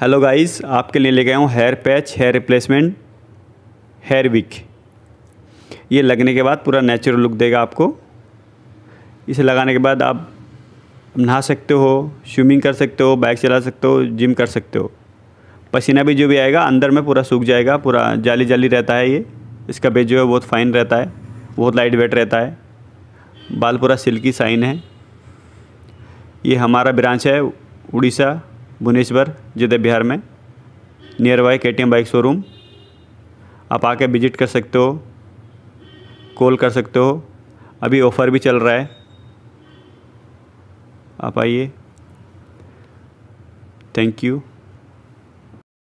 hello guys आपके लिए लेके गया हूँ hair patch hair replacement hair wig ये लगने के बाद पूरा नेचुरल लुक देगा आपको इसे लगाने के बाद आप नहा सकते हो स्विमिंग कर सकते हो बाइक चला सकते हो जिम कर सकते हो पसीना भी जो भी आएगा अंदर में पूरा सूख जाएगा पूरा जाली जाली रहता है ये इसका बेज जो है बहुत फाइन रहता है बहुत लाइट वेट रहता है बाल पूरा सिल्की साइन है ये हमारा ब्रांच है उड़ीसा भुवनेश्वर जिदे बिहार में नियर बाई के बाइक शोरूम आप आके विजिट कर सकते हो कॉल कर सकते हो अभी ऑफ़र भी चल रहा है आप आइए थैंक यू